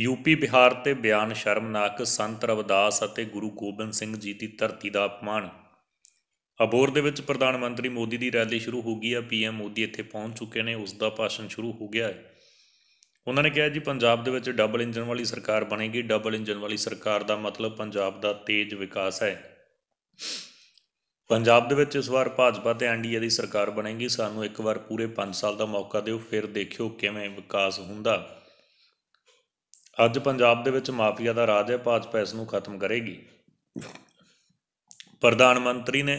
UP Bihar ਤੇ ਬਿਆਨ ਸ਼ਰਮਨਾਕ ਸੰਤ ਰਵਿਦਾਸ ਅਤੇ ਗੁਰੂ ਗੋਬਿੰਦ ਸਿੰਘ ਜੀ ਦੀ ਧਰਤੀ ਦਾ ਅਪਮਾਨ ਅਬੋਰ ਦੇ ਵਿੱਚ ਪ੍ਰਧਾਨ ਮੰਤਰੀ ਮੋਦੀ ਦੀ ਰੈਲੀ ਸ਼ੁਰੂ ਹੋ ਗਈ ਹੈ ਪੀਐਮ ਮੋਦੀ ਇੱਥੇ ਪਹੁੰਚ ਚੁੱਕੇ ਨੇ ਉਸ ਦਾ ਭਾਸ਼ਣ ਸ਼ੁਰੂ ਹੋ ਗਿਆ ਹੈ ਉਹਨਾਂ ਨੇ ਕਿਹਾ ਜੀ ਪੰਜਾਬ ਦੇ ਵਿੱਚ ਡਬਲ ਇੰਜਨ ਵਾਲੀ ਸਰਕਾਰ ਬਣੇਗੀ ਡਬਲ ਇੰਜਨ ਵਾਲੀ ਸਰਕਾਰ ਦਾ ਮਤਲਬ ਪੰਜਾਬ ਦਾ ਤੇਜ਼ ਵਿਕਾਸ ਹੈ ਪੰਜਾਬ ਦੇ ਵਿੱਚ ਇਸ ਵਾਰ ਭਾਜਪਾ ਤੇ ਐਨਡੀਏ ਦੀ ਸਰਕਾਰ ਬਣੇਗੀ ਸਾਨੂੰ ਇੱਕ ਵਾਰ ਪੂਰੇ 5 ਸਾਲ ਦਾ ਮੌਕਾ ਦਿਓ ਫਿਰ ਦੇਖਿਓ ਕਿਵੇਂ ਵਿਕਾਸ ਹੁੰਦਾ ਅੱਜ ਪੰਜਾਬ ਦੇ ਵਿੱਚ ਮਾਫੀਆ ਦਾ ਰਾਜ ਹੈ ਭਾਜਪਾ ਇਸ ਨੂੰ ਖਤਮ ਕਰੇਗੀ ਪ੍ਰਧਾਨ ਮੰਤਰੀ ਨੇ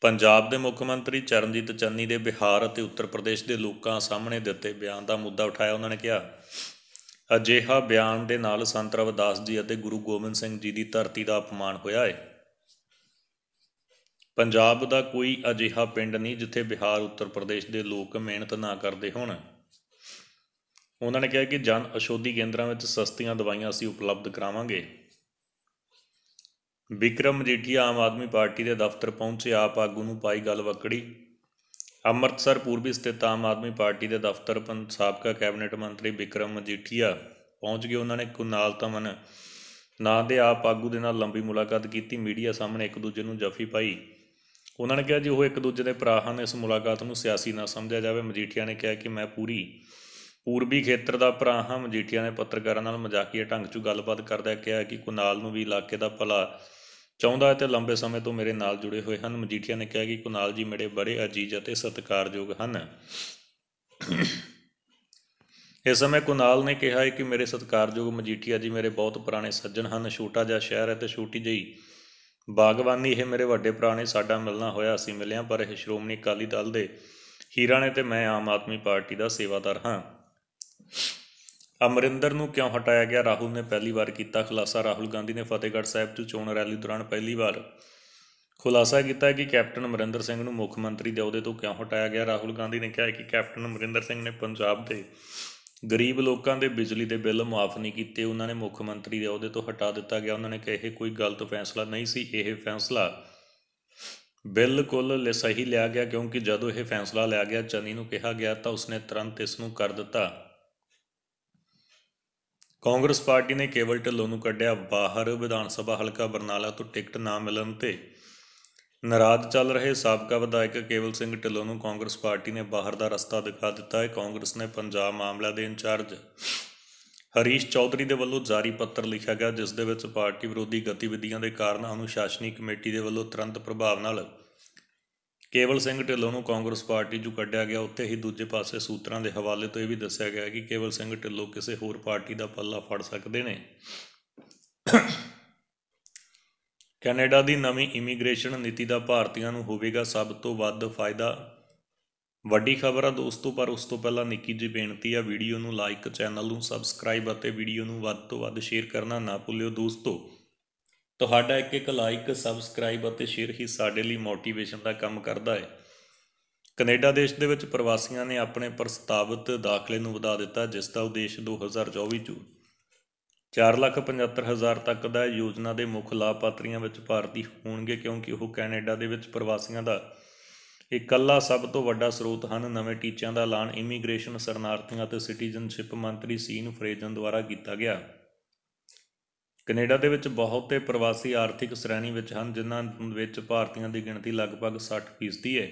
ਪੰਜਾਬ ਦੇ ਮੁੱਖ ਮੰਤਰੀ ਚਰਨਜੀਤ ਚੰਨੀ ਦੇ ਬਿਹਾਰ ਅਤੇ ਉੱਤਰ ਪ੍ਰਦੇਸ਼ ਦੇ ਲੋਕਾਂ ਸਾਹਮਣੇ ਦਿੱਤੇ ਬਿਆਨ ਦਾ ਮੁੱਦਾ ਉਠਾਇਆ ਉਹਨਾਂ ਨੇ ਕਿਹਾ ਅਜਿਹਾ ਬਿਆਨ ਦੇ ਨਾਲ ਸੰਤ ਰਵਿਦਾਸ ਜੀ ਅਤੇ ਗੁਰੂ ਗੋਬਿੰਦ ਸਿੰਘ ਜੀ ਦੀ ਧਰਤੀ ਦਾ ਅਪਮਾਨ ਹੋਇਆ ਹੈ ਪੰਜਾਬ ਦਾ ਕੋਈ ਅਜਿਹਾ ਪਿੰਡ ਨਹੀਂ ਜਿੱਥੇ ਬਿਹਾਰ ਉੱਤਰ ਪ੍ਰਦੇਸ਼ ਦੇ ਲੋਕ ਮਿਹਨਤ ਨਾ ਕਰਦੇ ਹੋਣ ਉਹਨਾਂ ਨੇ ਕਿਹਾ ਕਿ ਜਨ ਅਸ਼ੋਧੀ ਕੇਂਦਰਾਂ ਵਿੱਚ ਸਸਤੀਆਂ ਦਵਾਈਆਂ ਅਸੀਂ ਉਪਲਬਧ ਕਰਾਵਾਂਗੇ ਵਿਕਰਮ ਮਜੀਠੀਆ ਆਮ ਆਦਮੀ ਪਾਰਟੀ ਦੇ ਦਫ਼ਤਰ ਪਹੁੰਚੇ ਆਪ ਆਗੂ ਨੂੰ ਪਾਈ ਗੱਲ ਵਕੜੀ ਅੰਮ੍ਰਿਤਸਰ ਪੂਰਬੀ ਸਥਿਤ ਆਮ ਆਦਮੀ ਪਾਰਟੀ ਦੇ ਦਫ਼ਤਰ ਪੰਜਾਬ ਸਾਬਕਾ ਕੈਬਨਿਟ ਮੰਤਰੀ ਵਿਕਰਮ ਮਜੀਠੀਆ ਪਹੁੰਚ ਗਏ ਉਹਨਾਂ ਨੇ ਕੁਨਾਲ ਤਮਨ ਨਾਂ ਦੇ ਆਪ ਆਗੂ ਦੇ ਨਾਲ ਲੰਬੀ ਮੁਲਾਕਾਤ ਕੀਤੀ ਮੀਡੀਆ ਸਾਹਮਣੇ ਇੱਕ ਦੂਜੇ ਨੂੰ ਜਫੀ ਪਾਈ ਉਹਨਾਂ ਨੇ ਕਿਹਾ ਜੀ ਉਹ ਇੱਕ ਦੂਜੇ ਦੇ ਭਰਾ ਹਨ ਇਸ ਮੁਲਾਕਾਤ ਨੂੰ ਸਿਆਸੀ ਨਾ ਸਮਝਿਆ ਜਾਵੇ ਮਜੀਠੀਆ ਨੇ ਕਿਹਾ ਕਿ ਮੈਂ ਪੂਰੀ ਪੂਰਬੀ ਖੇਤਰ ਦਾ ਪ੍ਰਾਹਾ ਮਜੀਠੀਆ ਨੇ ਪੱਤਰਕਾਰਾਂ ਨਾਲ ਮਜ਼ਾਕੀਆ ਢੰਗ 'ਚ ਗੱਲਬਾਤ ਕਰਦਾ ਕਿਹਾ ਕਿ ਕੁਨਾਲ ਨੂੰ ਵੀ ਇਲਾਕੇ ਦਾ ਭਲਾ ਚਾਹੁੰਦਾ ਹੈ ਤੇ ਲੰਬੇ ਸਮੇਂ ਤੋਂ ਮੇਰੇ ਨਾਲ ਜੁੜੇ ਹੋਏ ਹਨ ਮਜੀਠੀਆ ਨੇ ਕਿਹਾ ਕਿ ਕੁਨਾਲ ਜੀ ਮੇਰੇ ਬੜੇ ਅਜੀਜ਼ ਅਤੇ ਸਤਿਕਾਰਯੋਗ ਹਨ ਇਸ ਸਮੇਂ ਕੁਨਾਲ ਨੇ ਕਿਹਾ ਕਿ ਮੇਰੇ ਸਤਿਕਾਰਯੋਗ ਮਜੀਠੀਆ ਜੀ ਮੇਰੇ ਬਹੁਤ ਪੁਰਾਣੇ ਸੱਜਣ ਹਨ ਛੋਟਾ ਜਿਹਾ ਸ਼ਹਿਰ ਹੈ ਤੇ ਛੋਟੀ ਜਿਹੀ ਬਾਗਵਾਨੀ ਇਹ ਮੇਰੇ ਵੱਡੇ ਪੁਰਾਣੇ ਸਾਡਾ ਮਿਲਣਾ ਹੋਇਆ ਅਸੀਂ ਮਿਲਿਆ ਪਰ ਇਹ ਸ਼੍ਰੋਮਣੀ ਅਕਾਲੀ ਦਲ ਦੇ ਹੀਰਾ ਨੇ ਤੇ ਮੈਂ ਆਮ ਆਦਮੀ ਪਾਰਟੀ ਦਾ ਸੇਵਾਦਾਰ ਹਾਂ ਅਮਰਿੰਦਰ ਨੂੰ ਕਿਉਂ ਹਟਾਇਆ ਗਿਆ ਰਾਹੁਲ ਨੇ ਪਹਿਲੀ ਵਾਰ ਕੀਤਾ ਖੁਲਾਸਾ ਰਾਹੁਲ ਗਾਂਧੀ ਨੇ ਫਤਿਹਗੜ੍ਹ ਸਾਹਿਬ 'ਚ ਚੋਣ ਰੈਲੀ ਦੌਰਾਨ ਪਹਿਲੀ ਵਾਰ ਖੁਲਾਸਾ ਕੀਤਾ ਕਿ ਕੈਪਟਨ ਅਮਰਿੰਦਰ ਸਿੰਘ ਨੂੰ ਮੁੱਖ ਮੰਤਰੀ ਦੇ ਅਹੁਦੇ ਤੋਂ ਕਿਉਂ ਹਟਾਇਆ ਗਿਆ ਰਾਹੁਲ ਗਾਂਧੀ ਨੇ ਕਿਹਾ ਕਿ ਕੈਪਟਨ ਅਮਰਿੰਦਰ ਸਿੰਘ ਨੇ ਪੰਜਾਬ ਦੇ ਗਰੀਬ ਲੋਕਾਂ ਦੇ ਬਿਜਲੀ ਦੇ ਬਿੱਲ ਮਾਫ ਨਹੀਂ ਕੀਤੇ ਉਹਨਾਂ ਨੇ ਮੁੱਖ ਮੰਤਰੀ ਦੇ ਅਹੁਦੇ ਤੋਂ ਹਟਾ ਦਿੱਤਾ ਗਿਆ ਉਹਨਾਂ ਨੇ ਕਿਹਾ ਇਹ ਕੋਈ ਗਲਤ ਫੈਸਲਾ ਨਹੀਂ ਸੀ ਇਹ ਫੈਸਲਾ ਬਿਲਕੁਲ ਸਹੀ ਲਿਆ ਗਿਆ ਕਿਉਂਕਿ ਜਦੋਂ ਇਹ ਫੈਸਲਾ ਲਿਆ ਗਿਆ ਚੰਨੀ ਨੂੰ ਕਿਹਾ ਗਿਆ ਤਾਂ ਉਸਨੇ ਤੁਰੰਤ ਇਸ ਨੂੰ ਕਰ ਦਿੱਤਾ ਕਾਂਗਰਸ ਪਾਰਟੀ ਨੇ ਕੇਵਲ ਢਿੱਲੋਂ ਨੂੰ ਕੱਢਿਆ ਬਾਹਰ ਵਿਧਾਨ ਸਭਾ ਹਲਕਾ ਬਰਨਾਲਾ ਤੋਂ ਟਿਕਟ ਨਾ ਮਿਲਣ ਤੇ ਨਰਾਦ ਚੱਲ ਰਹੇ ਸਾਬਕਾ ਵਿਧਾਇਕ ਕੇਵਲ ਸਿੰਘ ਢਿੱਲੋਂ ਨੂੰ ਕਾਂਗਰਸ ਪਾਰਟੀ ਨੇ ਬਾਹਰ ਦਾ ਰਸਤਾ ਦਿਖਾ ਦਿੱਤਾ ਹੈ ਕਾਂਗਰਸ ਨੇ ਪੰਜਾਬ ਮਾਮਲਾ ਦੇ ਇੰਚਾਰਜ ਹਰੀਸ਼ ਚੌਧਰੀ ਦੇ ਵੱਲੋਂ ਜਾਰੀ ਪੱਤਰ ਲਿਖਿਆ ਗਿਆ ਜਿਸ ਦੇ ਵਿੱਚ ਪਾਰਟੀ ਵਿਰੋਧੀ ਗਤੀਵਿਧੀਆਂ ਦੇ ਕਾਰਨ ਅਨੁਸ਼ਾਸਨੀ ਕਮੇਟੀ ਦੇ ਵੱਲੋਂ ਤੁਰੰਤ ਪ੍ਰਭਾਵ ਨਾਲ ਕੇਵਲ ਸਿੰਘ ਢਿੱਲੋਂ ਨੂੰ ਕਾਂਗਰਸ ਪਾਰਟੀ 'ਚੋਂ ਕੱਢਿਆ ਗਿਆ ਉੱਥੇ ਹੀ ਦੂਜੇ ਪਾਸੇ ਸੂਤਰਾਂ ਦੇ ਹਵਾਲੇ ਤੋਂ ਇਹ ਵੀ ਦੱਸਿਆ ਗਿਆ ਕਿ ਕੇਵਲ ਸਿੰਘ ਢਿੱਲੋਂ ਕਿਸੇ ਹੋਰ ਪਾਰਟੀ ਦਾ ਪੱਲਾ ਫੜ ਸਕਦੇ ਨੇ ਕੈਨੇਡਾ ਦੀ ਨਵੀਂ ਇਮੀਗ੍ਰੇਸ਼ਨ ਨੀਤੀ ਦਾ ਭਾਰਤੀਆਂ ਨੂੰ ਹੋਵੇਗਾ ਸਭ ਤੋਂ ਵੱਧ ਫਾਇਦਾ ਵੱਡੀ ਖਬਰ ਆ ਦੋਸਤੋ ਪਰ ਉਸ ਤੋਂ ਪਹਿਲਾਂ ਨਿੱਕੀ ਜੀ ਬੇਨਤੀ ਆ ਵੀਡੀਓ ਨੂੰ ਲਾਈਕ ਚੈਨਲ ਨੂੰ ਸਬਸਕ੍ਰਾਈਬ ਅਤੇ ਵੀਡੀਓ ਨੂੰ ਵੱਧ ਤੋਂ ਵੱਧ ਸ਼ੇਅਰ ਕਰਨਾ ਨਾ ਭੁੱਲਿਓ ਦੋਸਤੋ ਤੁਹਾਡਾ ਇੱਕ ਇੱਕ ਲਾਈਕ ਸਬਸਕ੍ਰਾਈਬ ਅਤੇ ਸ਼ੇਅਰ ਹੀ ਸਾਡੇ ਲਈ ਮੋਟੀਵੇਸ਼ਨ ਦਾ ਕੰਮ ਕਰਦਾ ਹੈ ਕੈਨੇਡਾ ਦੇਸ਼ ਦੇ ਵਿੱਚ ਪ੍ਰਵਾਸੀਆਂ ਨੇ ਆਪਣੇ ਪ੍ਰਸਤਾਵਿਤ ਦਾਖਲੇ ਨੂੰ ਵਧਾ ਦਿੱਤਾ ਜਿਸ ਦਾ ਉਦੇਸ਼ 2024 ਚ 475000 ਤੱਕ ਦਾ ਯੋਜਨਾ ਦੇ ਮੁੱਖ ਲਾਭਪਾਤਰੀਆਂ ਵਿੱਚ ਭਾਰਤੀ ਹੋਣਗੇ ਕਿਉਂਕਿ ਉਹ ਕੈਨੇਡਾ ਦੇ ਵਿੱਚ ਪ੍ਰਵਾਸੀਆਂ ਦਾ ਇਕੱਲਾ ਸਭ ਤੋਂ ਵੱਡਾ ਸਰੋਤ ਹਨ ਨਵੇਂ ਟੀਚਿਆਂ ਦਾ ਐਲਾਨ ਇਮੀਗ੍ਰੇਸ਼ਨ ਸਰਨਾਰਥੀਆਂ ਅਤੇ ਸਿਟੀਜ਼ਨਸ਼ਿਪ ਮੰਤਰੀ ਸੀਨ ਫਰੇਜਨ ਦੁਆਰਾ ਕੀਤਾ ਗਿਆ ਕੈਨੇਡਾ ਦੇ ਵਿੱਚ ਬਹੁਤੇ ਪ੍ਰਵਾਸੀ ਆਰਥਿਕ ਸ਼੍ਰੇਣੀ ਵਿੱਚ ਹਨ ਜਿਨ੍ਹਾਂ ਵਿੱਚ ਭਾਰਤੀਆਂ ਦੀ ਗਿਣਤੀ ਲਗਭਗ 60% ਹੈ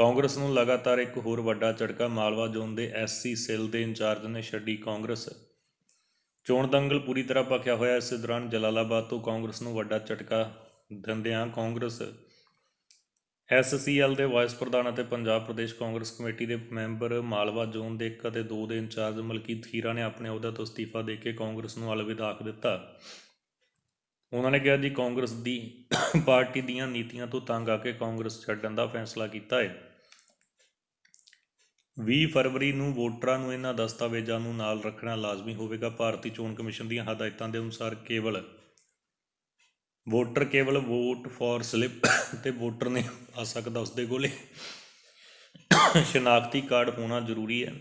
ਕਾਂਗਰਸ ਨੂੰ ਲਗਾਤਾਰ ਇੱਕ ਹੋਰ ਵੱਡਾ ਝਟਕਾ ਮਾਲਵਾ ਜ਼ੋਨ ਦੇ ਐਸਸੀ ਸੈੱਲ ਦੇ ਇੰਚਾਰਜ ਨੇ ਛੱਡੀ ਕਾਂਗਰਸ ਚੋਣ ਦੰਗਲ ਪੂਰੀ ਤਰ੍ਹਾਂ ਪੱਕਿਆ ਹੋਇਆ ਇਸ ਦੌਰਾਨ ਜਲਾਲਾਬਾਦ ਤੋਂ ਕਾਂਗਰਸ ਨੂੰ ਵੱਡਾ ਝਟਕਾ ਦਿੰਦਿਆਂ ਕਾਂਗਰਸ ਐਸਸੀਐਲ ਦੇ ਵਾਈਸ ਪ੍ਰਧਾਨ ਅਤੇ ਪੰਜਾਬ ਪ੍ਰਦੇਸ਼ ਕਾਂਗਰਸ ਕਮੇਟੀ ਦੇ ਮੈਂਬਰ ਮਾਲਵਾ ਜ਼ੋਨ ਦੇ 1 ਅਤੇ 2 ਦੇ ਇੰਚਾਰਜ ਮਲਕੀਤ ਖੀਰਾ ਨੇ ਆਪਣੇ ਅਹੁਦੇ ਤੋਂ ਅਸਤੀਫਾ ਦੇ ਕੇ ਕਾਂਗਰਸ ਨੂੰ ਅਲਵਿਦਾ ਆਖ ਦਿੱਤਾ ਉਹਨਾਂ ਨੇ ਕਿਹਾ ਜੀ ਕਾਂਗਰਸ ਦੀ ਪਾਰਟੀ ਦੀਆਂ ਨੀਤੀਆਂ ਤੋਂ ਤੰਗ ਆ ਕੇ ਕਾਂਗਰਸ ਛੱਡਣ ਦਾ ਫੈਸਲਾ ਕੀਤਾ ਹੈ 20 ਫਰਵਰੀ ਨੂੰ ਵੋਟਰਾਂ ਨੂੰ ਇਹਨਾਂ ਦਸਤਾਵੇਜ਼ਾਂ ਨੂੰ ਨਾਲ ਰੱਖਣਾ ਲਾਜ਼ਮੀ ਹੋਵੇਗਾ ਭਾਰਤੀ ਚੋਣ ਕਮਿਸ਼ਨ ਦੀਆਂ ਹਦਾਇਤਾਂ ਦੇ ਅਨੁਸਾਰ ਕੇਵਲ ਵੋਟਰ ਕੇਵਲ ਵੋਟ ਫਾਰ ਸਲਿੱਪ ਤੇ ਵੋਟਰ ਨੇ ਆ ਸਕਦਾ ਉਸਦੇ ਕੋਲੇ ਸ਼ਨਾਖਤੀ ਕਾਰਡ ਹੋਣਾ ਜ਼ਰੂਰੀ ਹੈ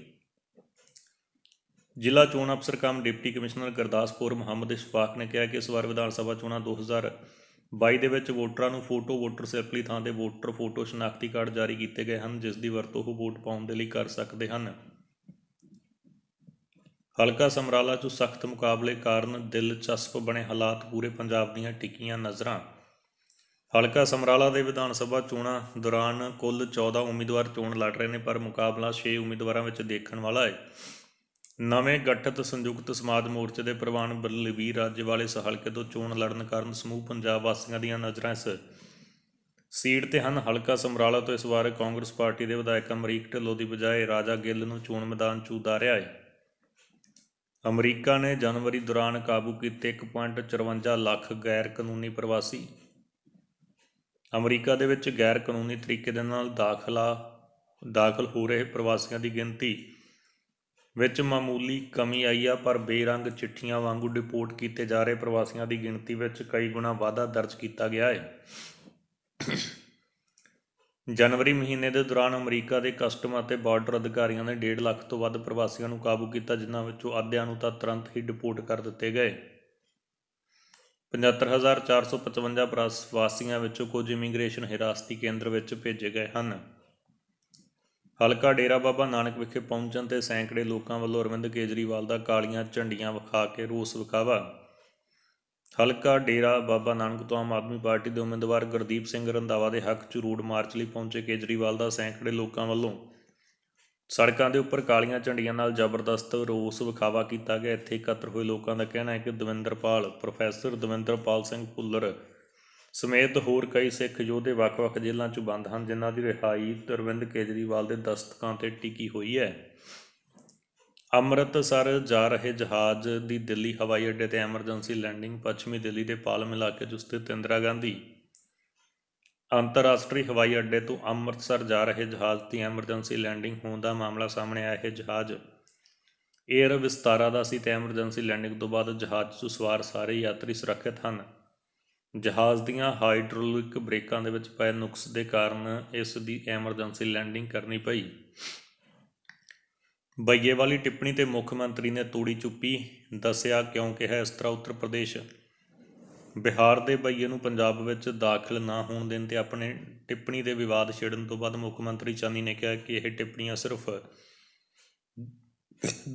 ਜ਼ਿਲ੍ਹਾ ਚੋਣ ਅਫਸਰ cum deputy commissioner Gurdaspur Mohammad Ishfaq ਨੇ ਕਿਹਾ ਕਿ ਇਸ ਵਾਰ ਵਿਧਾਨ ਸਭਾ ਚੋਣਾਂ 2022 ਦੇ ਵਿੱਚ ਵੋਟਰਾਂ ਨੂੰ ਫੋਟੋ ਵੋਟਰ ਸਲਿੱਪ ਲਈ ਥਾਂ ਤੇ ਵੋਟਰ ਫੋਟੋ ਸ਼ਨਾਖਤੀ ਕਾਰਡ ਜਾਰੀ ਕੀਤੇ ਗਏ ਹਨ ਜਿਸ ਦੀ ਵਰਤੋਂ ਉਹ ਵੋਟ ਪਾਉਣ ਦੇ ਲਈ ਕਰ ਸਕਦੇ ਹਨ ਹਲਕਾ ਸਮਰਾਲਾ 'ਚ ਸਖਤ ਮੁਕਾਬਲੇ ਕਾਰਨ ਦਿਲਚਸਪ ਬਣੇ ਹਾਲਾਤ ਪੂਰੇ ਪੰਜਾਬ ਦੀਆਂ ਟਿੱਕੀਆਂ ਨਜ਼ਰਾਂ ਹਲਕਾ ਸਮਰਾਲਾ ਦੇ ਵਿਧਾਨ ਸਭਾ ਚੋਣਾਂ ਦੌਰਾਨ ਕੁੱਲ 14 ਉਮੀਦਵਾਰ ਚੋਣ ਲੜ ਰਹੇ ਨੇ ਪਰ ਮੁਕਾਬਲਾ 6 ਉਮੀਦਵਾਰਾਂ ਵਿੱਚ ਦੇਖਣ ਵਾਲਾ ਹੈ ਨਵੇਂ ਗਠਿਤ ਸੰਯੁਕਤ ਸਮਾਜ ਮੋਰਚੇ ਦੇ ਪ੍ਰਵਾਨ ਬਲਵੀਰ ਰਾਜੇ ਵਾਲੇ ਹਲਕੇ ਤੋਂ ਚੋਣ ਲੜਨ ਕਾਰਨ ਸਮੂਹ ਪੰਜਾਬ ਵਾਸੀਆਂ ਦੀਆਂ ਨਜ਼ਰਾਂ ਇਸ ਸੀਟ ਤੇ ਹਨ ਹਲਕਾ ਸਮਰਾਲਾ ਤੋਂ ਇਸ ਵਾਰ ਕਾਂਗਰਸ ਪਾਰਟੀ ਦੇ ਵਿਧਾਇਕ ਅਮਰੀਕ ਢਿੱਲੋਂ ਦੀ ਬਜਾਏ ਰਾਜਾ ਗਿੱਲ ਨੂੰ ਚੋਣ ਮੈਦਾਨ 'ਚ ਉਤਾਰਿਆ ਹੈ ਅਮਰੀਕਾ ਨੇ ਜਨਵਰੀ ਦੌਰਾਨ ਕਾਬੂ ਕੀਤੇ 1.54 ਲੱਖ ਗੈਰ ਕਾਨੂੰਨੀ ਪ੍ਰਵਾਸੀ ਅਮਰੀਕਾ ਦੇ ਵਿੱਚ ਗੈਰ ਕਾਨੂੰਨੀ ਤਰੀਕੇ ਦੇ ਨਾਲ ਦਾਖਲਾ ਦਾਖਲ ਹੋ ਰਹੇ ਪ੍ਰਵਾਸੀਆਂ ਦੀ ਗਿਣਤੀ ਵਿੱਚ ਮਾਮੂਲੀ ਕਮੀ ਆਈ ਆ ਪਰ ਬੇਰੰਗ ਚਿੱਠੀਆਂ ਵਾਂਗੂ ਰਿਪੋਰਟ ਕੀਤੇ ਜਾ ਰਹੇ ਪ੍ਰਵਾਸੀਆਂ ਦੀ ਗਿਣਤੀ ਵਿੱਚ ਕਈ ਗੁਣਾ ਵਾਧਾ ਦਰਜ ਕੀਤਾ ਗਿਆ ਹੈ ਜਨਵਰੀ ਮਹੀਨੇ ਦੇ ਦੌਰਾਨ ਅਮਰੀਕਾ ਦੇ ਕਸਟਮ ਅਤੇ ਬਾਰਡਰ ਅਧਿਕਾਰੀਆਂ ਨੇ 1.5 ਲੱਖ ਤੋਂ ਵੱਧ ਪ੍ਰਵਾਸੀਆਂ ਨੂੰ ਕਾਬੂ ਕੀਤਾ ਜਿਨ੍ਹਾਂ ਵਿੱਚੋਂ ਆਧਿਆਂ ਨੂੰ ਤਾਂ ਤੁਰੰਤ ਹੀ ਡਿਪੋਰਟ ਕਰ ਦਿੱਤੇ ਗਏ 75455 ਪ੍ਰਵਾਸੀਆਂ ਵਿੱਚੋਂ ਕੁਝ ਇਮੀਗ੍ਰੇਸ਼ਨ ਹਿਰਾਸਤੀ ਕੇਂਦਰ ਵਿੱਚ ਭੇਜੇ ਗਏ ਹਨ ਹਲਕਾ ਡੇਰਾ ਬਾਬਾ ਨਾਨਕ ਵਿਖੇ ਪਹੁੰਚਣ ਤੇ ਸੈਂਕੜੇ ਲੋਕਾਂ ਵੱਲੋਂ ਅਰਵਿੰਦ ਕੇਜਰੀਵਾਲ ਦਾ ਕਾਲੀਆਂ ਝੰਡੀਆਂ ਵਿਖਾ ਕੇ ਰੋਸ ਵਿਖਾਵਾ ਹਲਕਾ ਡੇਰਾ ਬਾਬਾ ਨਾਨਕ ਤੋਂ ਆਮ ਆਦਮੀ ਪਾਰਟੀ ਦੇ ਉਮੀਦਵਾਰ ਗੁਰਦੀਪ ਸਿੰਘ ਰੰਦਾਵਾ ਦੇ ਹੱਕ 'ਚ ਰੋਡ ਮਾਰਚ ਲਈ ਪਹੁੰਚੇ ਕੇਜਰੀਵਾਲ ਦਾ ਸੈਂਕੜੇ ਲੋਕਾਂ ਵੱਲੋਂ ਸੜਕਾਂ ਦੇ ਉੱਪਰ ਕਾਲੀਆਂ ਝੰਡੀਆਂ ਨਾਲ ਜ਼ਬਰਦਸਤ ਰੋਸ ਵਿਖਾਵਾ ਕੀਤਾ ਗਿਆ ਇੱਥੇ ਇਕੱਤਰ ਹੋਏ ਲੋਕਾਂ ਦਾ ਕਹਿਣਾ ਹੈ ਕਿ ਦਵਿੰਦਰਪਾਲ ਪ੍ਰੋਫੈਸਰ ਦਵਿੰਦਰਪਾਲ ਸਿੰਘ ਪੁੱਲਰ ਸਮੇਤ ਹੋਰ ਕਈ ਸਿੱਖ ਯੋਧੇ ਵੱਖ-ਵੱਖ ਜ਼ਿਲ੍ਹਿਆਂ 'ਚ ਬੰਦ ਹਨ ਜਿਨ੍ਹਾਂ ਦੀ ਰਿਹਾਈ ਦਰਵਿੰਦ ਕੇਜਰੀਵਾਲ ਦੇ ਦਸਤਕਾਂ ਤੇ ਟਿਕੀ ਹੋਈ ਹੈ ਅੰਮ੍ਰਿਤਸਰ ਜਾ ਰਹੇ ਜਹਾਜ਼ ਦੀ ਦਿੱਲੀ ਹਵਾਈ ਅੱਡੇ ਤੇ ਐਮਰਜੈਂਸੀ ਲੈਂਡਿੰਗ ਪੱਛਮੀ ਦਿੱਲੀ ਦੇ ਪਾਲਮ ਇਲਾਕੇ 'ਚ ਉਸਤੇ ਤਿੰਦਰਾ ਗਾਂਧੀ ਅੰਤਰਰਾਸ਼ਟਰੀ ਹਵਾਈ ਅੱਡੇ ਤੋਂ ਅੰਮ੍ਰਿਤਸਰ ਜਾ ਰਹੇ ਜਹਾਜ਼ ਦੀ ਐਮਰਜੈਂਸੀ ਲੈਂਡਿੰਗ ਹੋਣ ਦਾ ਮਾਮਲਾ ਸਾਹਮਣੇ ਆਇਆ ਹੈ ਜਹਾਜ਼ 에ਅਰ ਵਿਸਤਾਰਾ ਦਾ ਸੀ ਤੇ ਐਮਰਜੈਂਸੀ ਲੈਂਡਿੰਗ ਤੋਂ ਬਾਅਦ ਜਹਾਜ਼ 'ਚ ਸਵਾਰ ਸਾਰੇ ਯਾਤਰੀ ਸੁਰੱਖਿਅਤ ਹਨ ਜਹਾਜ਼ ਦੀਆਂ ਹਾਈਡ੍ਰੋਲਿਕ ਬ੍ਰੇਕਾਂ ਦੇ ਵਿੱਚ ਪਏ ਨੁਕਸ ਦੇ ਕਾਰਨ ਇਸ ਦੀ ਐਮਰਜੈਂਸੀ ਲੈਂਡਿੰਗ ਕਰਨੀ ਪਈ ਬਈਏ ਵਾਲੀ ਟਿੱਪਣੀ ਤੇ ਮੁੱਖ ਮੰਤਰੀ ਨੇ ਤੂੜੀ ਚੁੱਪੀ ਦੱਸਿਆ ਕਿਉਂ ਕਿ ਹੈ ਇਸ ਤਰ੍ਹਾਂ ਉੱਤਰ ਪ੍ਰਦੇਸ਼ ਬਿਹਾਰ ਦੇ ਬਈਏ ਨੂੰ ਪੰਜਾਬ ਵਿੱਚ ਦਾਖਲ ਨਾ ਹੋਣ ਦੇਣ ਤੇ ਆਪਣੇ ਟਿੱਪਣੀ ਦੇ ਵਿਵਾਦ ਛੇੜਨ ਤੋਂ ਬਾਅਦ ਮੁੱਖ ਮੰਤਰੀ ਚਾਨੀ ਨੇ ਕਿਹਾ ਕਿ ਇਹ ਟਿੱਪਣੀਆਂ ਸਿਰਫ